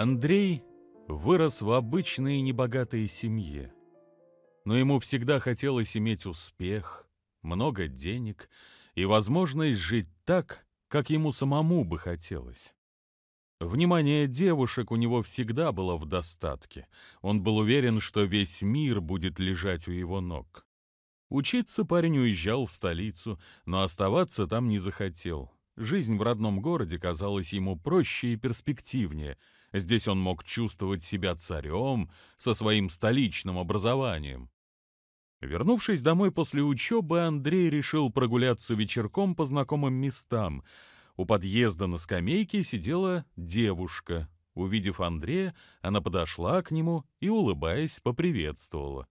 Андрей вырос в обычной небогатой семье. Но ему всегда хотелось иметь успех, много денег и возможность жить так, как ему самому бы хотелось. Внимание девушек у него всегда было в достатке. Он был уверен, что весь мир будет лежать у его ног. Учиться парень уезжал в столицу, но оставаться там не захотел. Жизнь в родном городе казалась ему проще и перспективнее — Здесь он мог чувствовать себя царем со своим столичным образованием. Вернувшись домой после учебы, Андрей решил прогуляться вечерком по знакомым местам. У подъезда на скамейке сидела девушка. Увидев Андрея, она подошла к нему и, улыбаясь, поприветствовала.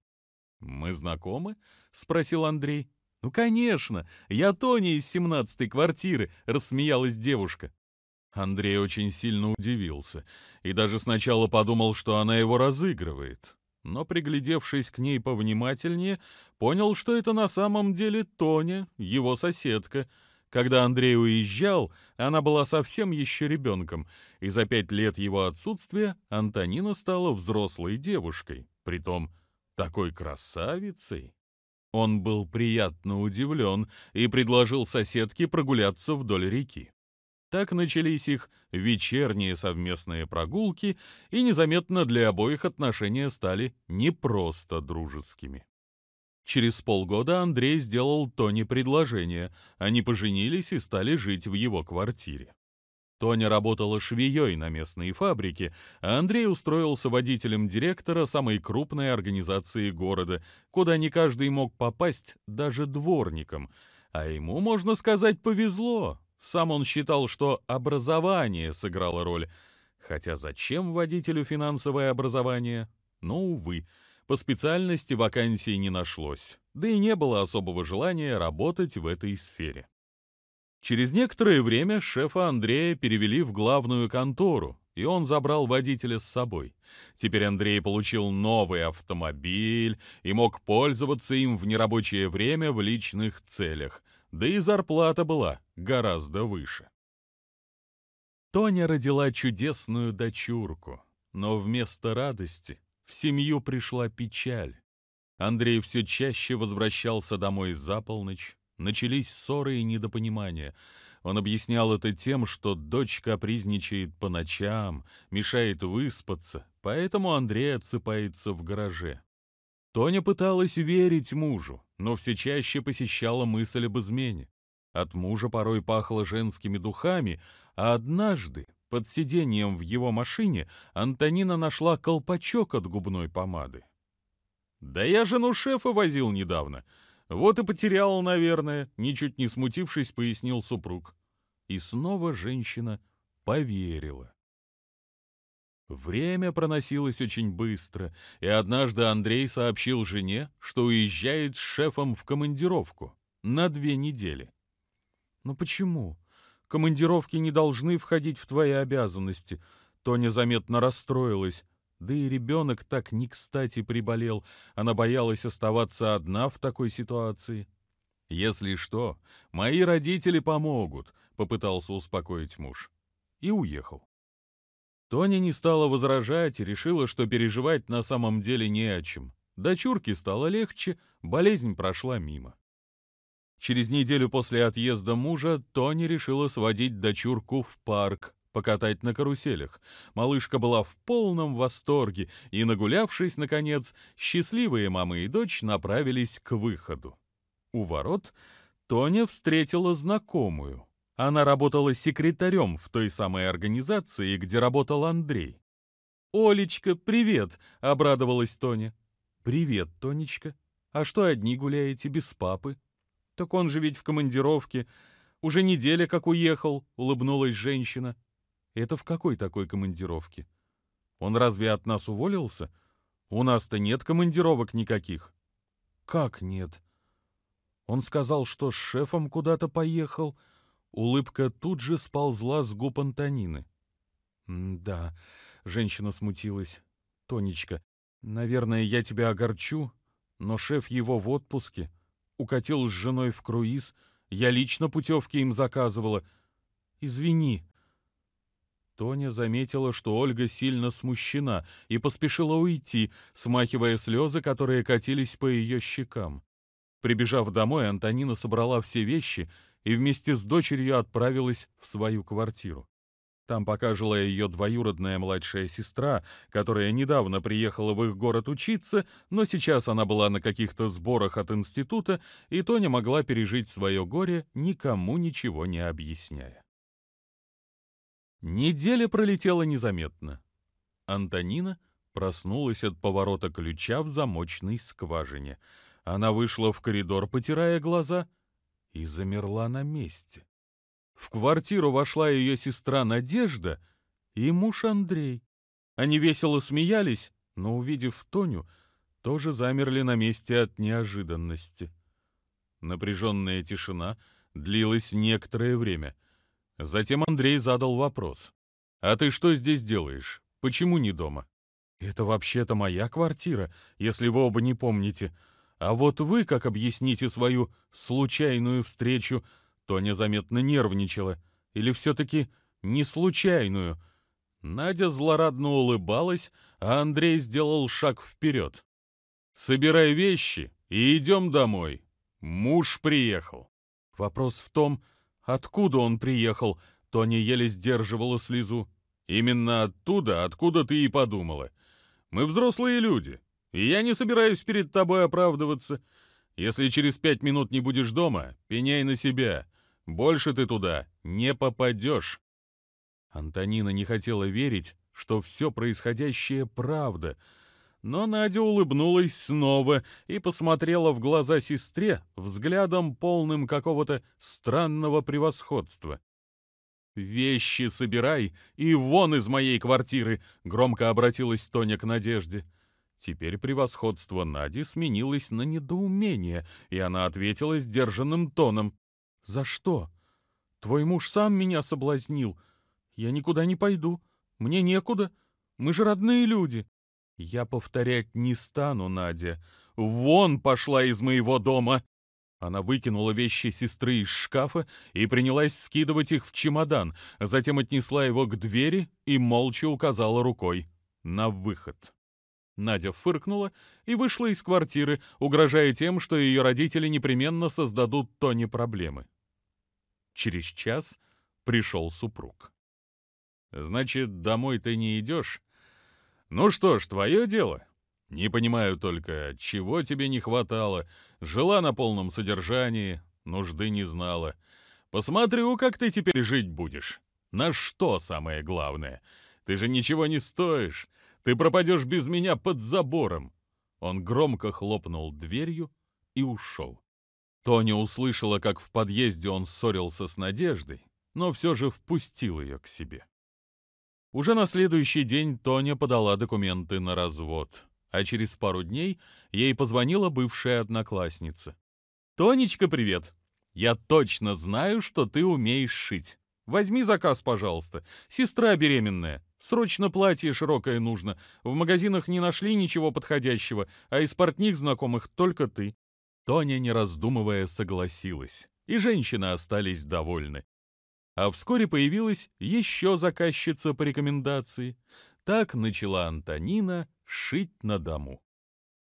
«Мы знакомы?» — спросил Андрей. «Ну, конечно! Я Тони из семнадцатой квартиры!» — рассмеялась девушка. Андрей очень сильно удивился и даже сначала подумал, что она его разыгрывает. Но, приглядевшись к ней повнимательнее, понял, что это на самом деле Тоня, его соседка. Когда Андрей уезжал, она была совсем еще ребенком, и за пять лет его отсутствия Антонина стала взрослой девушкой, притом такой красавицей. Он был приятно удивлен и предложил соседке прогуляться вдоль реки. Так начались их вечерние совместные прогулки, и незаметно для обоих отношения стали не просто дружескими. Через полгода Андрей сделал Тоне предложение. Они поженились и стали жить в его квартире. Тоня работала швеей на местной фабрике, а Андрей устроился водителем директора самой крупной организации города, куда не каждый мог попасть даже дворником. А ему, можно сказать, повезло. Сам он считал, что образование сыграло роль. Хотя зачем водителю финансовое образование? Но, увы, по специальности вакансии не нашлось, да и не было особого желания работать в этой сфере. Через некоторое время шефа Андрея перевели в главную контору, и он забрал водителя с собой. Теперь Андрей получил новый автомобиль и мог пользоваться им в нерабочее время в личных целях да и зарплата была гораздо выше. Тоня родила чудесную дочурку, но вместо радости в семью пришла печаль. Андрей все чаще возвращался домой за полночь, начались ссоры и недопонимания. Он объяснял это тем, что дочь капризничает по ночам, мешает выспаться, поэтому Андрей отсыпается в гараже. Тоня пыталась верить мужу, но все чаще посещала мысль об измене. От мужа порой пахло женскими духами, а однажды, под сиденьем в его машине, Антонина нашла колпачок от губной помады. «Да я жену шефа возил недавно. Вот и потерял, наверное», — ничуть не смутившись, пояснил супруг. И снова женщина поверила. Время проносилось очень быстро, и однажды Андрей сообщил жене, что уезжает с шефом в командировку на две недели. «Но «Ну почему? Командировки не должны входить в твои обязанности», Тоня заметно расстроилась. Да и ребенок так не кстати приболел. Она боялась оставаться одна в такой ситуации. «Если что, мои родители помогут», — попытался успокоить муж. И уехал. Тоня не стала возражать и решила, что переживать на самом деле не о чем. Дочурке стало легче, болезнь прошла мимо. Через неделю после отъезда мужа Тони решила сводить дочурку в парк, покатать на каруселях. Малышка была в полном восторге, и, нагулявшись, наконец, счастливые мама и дочь направились к выходу. У ворот Тоня встретила знакомую — она работала секретарем в той самой организации, где работал Андрей. «Олечка, привет!» — обрадовалась Тоня. «Привет, Тонечка. А что одни гуляете без папы?» «Так он же ведь в командировке. Уже неделя как уехал», — улыбнулась женщина. «Это в какой такой командировке? Он разве от нас уволился? У нас-то нет командировок никаких». «Как нет?» Он сказал, что с шефом куда-то поехал, — Улыбка тут же сползла с губ Антонины. «Да», — женщина смутилась. «Тонечка, наверное, я тебя огорчу, но шеф его в отпуске. Укатил с женой в круиз. Я лично путевки им заказывала. Извини». Тоня заметила, что Ольга сильно смущена и поспешила уйти, смахивая слезы, которые катились по ее щекам. Прибежав домой, Антонина собрала все вещи — и вместе с дочерью отправилась в свою квартиру. Там пока жила ее двоюродная младшая сестра, которая недавно приехала в их город учиться, но сейчас она была на каких-то сборах от института, и то могла пережить свое горе, никому ничего не объясняя. Неделя пролетела незаметно. Антонина проснулась от поворота ключа в замочной скважине. Она вышла в коридор, потирая глаза — и замерла на месте. В квартиру вошла ее сестра Надежда и муж Андрей. Они весело смеялись, но, увидев Тоню, тоже замерли на месте от неожиданности. Напряженная тишина длилась некоторое время. Затем Андрей задал вопрос. «А ты что здесь делаешь? Почему не дома?» «Это вообще-то моя квартира, если вы оба не помните», а вот вы как объясните свою случайную встречу? Тоня заметно нервничала. Или все-таки не случайную? Надя злорадно улыбалась, а Андрей сделал шаг вперед. «Собирай вещи и идем домой. Муж приехал». Вопрос в том, откуда он приехал, Тоня еле сдерживала слезу. «Именно оттуда, откуда ты и подумала. Мы взрослые люди, и я не собираюсь перед тобой оправдываться. Если через пять минут не будешь дома, пеняй на себя. Больше ты туда не попадешь». Антонина не хотела верить, что все происходящее правда, но Надя улыбнулась снова и посмотрела в глаза сестре взглядом полным какого-то странного превосходства. «Вещи собирай и вон из моей квартиры!» — громко обратилась Тоня к Надежде. — Теперь превосходство Нади сменилось на недоумение, и она ответила сдержанным тоном. «За что? Твой муж сам меня соблазнил. Я никуда не пойду. Мне некуда. Мы же родные люди». «Я повторять не стану, Надя. Вон пошла из моего дома!» Она выкинула вещи сестры из шкафа и принялась скидывать их в чемодан, затем отнесла его к двери и молча указала рукой на выход. Надя фыркнула и вышла из квартиры, угрожая тем, что ее родители непременно создадут Тони проблемы. Через час пришел супруг. «Значит, домой ты не идешь? Ну что ж, твое дело. Не понимаю только, чего тебе не хватало. Жила на полном содержании, нужды не знала. Посмотрю, как ты теперь жить будешь. На что самое главное? Ты же ничего не стоишь. Ты пропадешь без меня под забором!» Он громко хлопнул дверью и ушел. Тоня услышала, как в подъезде он ссорился с Надеждой, но все же впустил ее к себе. Уже на следующий день Тоня подала документы на развод, а через пару дней ей позвонила бывшая одноклассница. «Тонечка, привет! Я точно знаю, что ты умеешь шить. Возьми заказ, пожалуйста. Сестра беременная. Срочно платье широкое нужно. В магазинах не нашли ничего подходящего, а из портних знакомых только ты». Тоня, не раздумывая, согласилась. И женщины остались довольны. А вскоре появилась еще заказчица по рекомендации. Так начала Антонина шить на дому.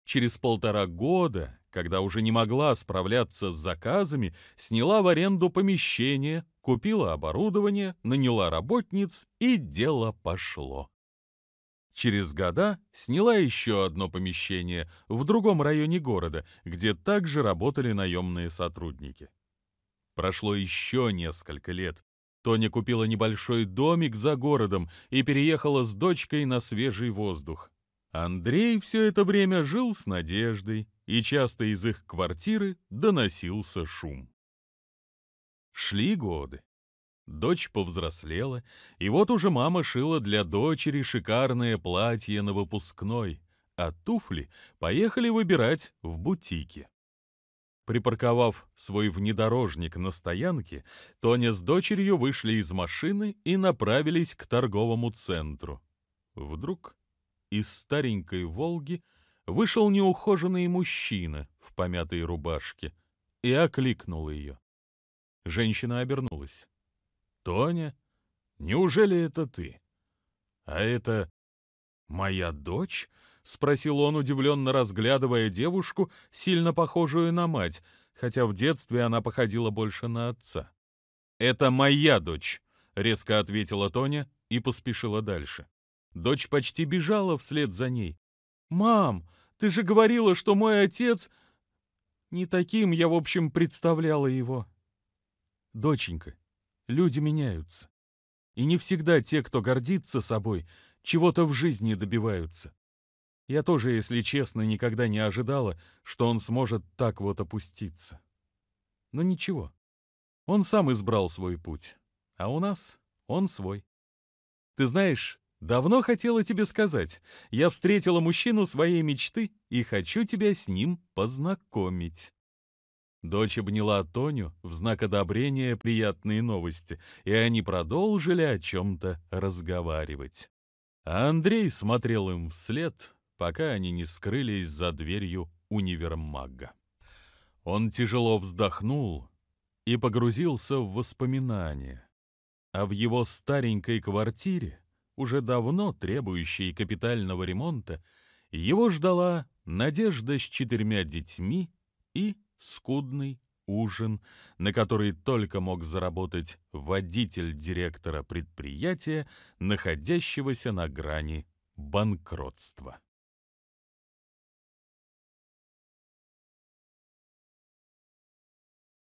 Через полтора года когда уже не могла справляться с заказами, сняла в аренду помещение, купила оборудование, наняла работниц и дело пошло. Через года сняла еще одно помещение в другом районе города, где также работали наемные сотрудники. Прошло еще несколько лет. Тоня купила небольшой домик за городом и переехала с дочкой на свежий воздух. Андрей все это время жил с Надеждой, и часто из их квартиры доносился шум. Шли годы. Дочь повзрослела, и вот уже мама шила для дочери шикарное платье на выпускной, а туфли поехали выбирать в бутике. Припарковав свой внедорожник на стоянке, Тоня с дочерью вышли из машины и направились к торговому центру. Вдруг из старенькой «Волги» вышел неухоженный мужчина в помятой рубашке и окликнул ее. Женщина обернулась. «Тоня, неужели это ты? А это моя дочь?» — спросил он, удивленно разглядывая девушку, сильно похожую на мать, хотя в детстве она походила больше на отца. «Это моя дочь», — резко ответила Тоня и поспешила дальше. Дочь почти бежала вслед за ней. «Мам, ты же говорила, что мой отец...» «Не таким я, в общем, представляла его». «Доченька, люди меняются. И не всегда те, кто гордится собой, чего-то в жизни добиваются. Я тоже, если честно, никогда не ожидала, что он сможет так вот опуститься. Но ничего. Он сам избрал свой путь, а у нас он свой. Ты знаешь, Давно хотела тебе сказать. Я встретила мужчину своей мечты и хочу тебя с ним познакомить». Дочь обняла Тоню в знак одобрения приятные новости, и они продолжили о чем-то разговаривать. А Андрей смотрел им вслед, пока они не скрылись за дверью универмага. Он тяжело вздохнул и погрузился в воспоминания. А в его старенькой квартире уже давно требующий капитального ремонта, его ждала надежда с четырьмя детьми и скудный ужин, на который только мог заработать водитель директора предприятия, находящегося на грани банкротства.